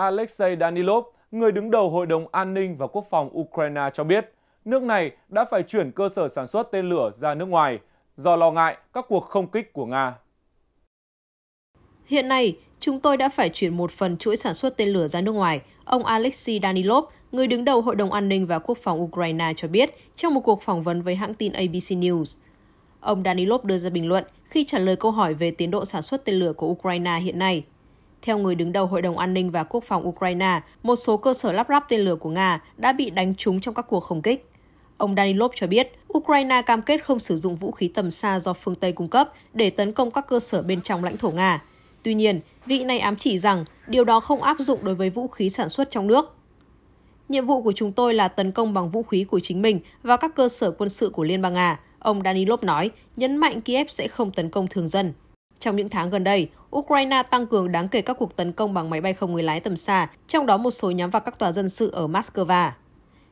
Alexei Danilov, người đứng đầu Hội đồng An ninh và Quốc phòng Ukraine cho biết, nước này đã phải chuyển cơ sở sản xuất tên lửa ra nước ngoài do lo ngại các cuộc không kích của Nga. Hiện nay, chúng tôi đã phải chuyển một phần chuỗi sản xuất tên lửa ra nước ngoài, ông Alexei Danilov, người đứng đầu Hội đồng An ninh và Quốc phòng Ukraine cho biết trong một cuộc phỏng vấn với hãng tin ABC News. Ông Danilov đưa ra bình luận khi trả lời câu hỏi về tiến độ sản xuất tên lửa của Ukraine hiện nay. Theo người đứng đầu Hội đồng An ninh và Quốc phòng Ukraine, một số cơ sở lắp ráp tên lửa của Nga đã bị đánh trúng trong các cuộc không kích. Ông Danilov cho biết, Ukraine cam kết không sử dụng vũ khí tầm xa do phương Tây cung cấp để tấn công các cơ sở bên trong lãnh thổ Nga. Tuy nhiên, vị này ám chỉ rằng điều đó không áp dụng đối với vũ khí sản xuất trong nước. Nhiệm vụ của chúng tôi là tấn công bằng vũ khí của chính mình và các cơ sở quân sự của Liên bang Nga, ông Danilov nói, nhấn mạnh Kiev sẽ không tấn công thường dân. Trong những tháng gần đây, Ukraine tăng cường đáng kể các cuộc tấn công bằng máy bay không người lái tầm xa, trong đó một số nhắm vào các tòa dân sự ở Moscow.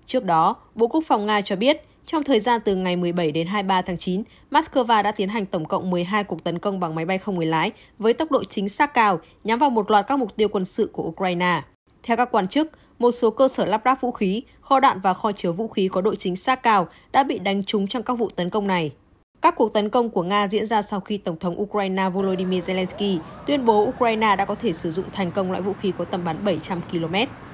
Trước đó, Bộ Quốc phòng Nga cho biết, trong thời gian từ ngày 17 đến 23 tháng 9, Moscow đã tiến hành tổng cộng 12 cuộc tấn công bằng máy bay không người lái với tốc độ chính xác cao nhắm vào một loạt các mục tiêu quân sự của Ukraine. Theo các quan chức, một số cơ sở lắp ráp vũ khí, kho đạn và kho chứa vũ khí có độ chính xác cao đã bị đánh trúng trong các vụ tấn công này. Các cuộc tấn công của Nga diễn ra sau khi Tổng thống Ukraine Volodymyr Zelensky tuyên bố Ukraine đã có thể sử dụng thành công loại vũ khí có tầm bắn 700 km.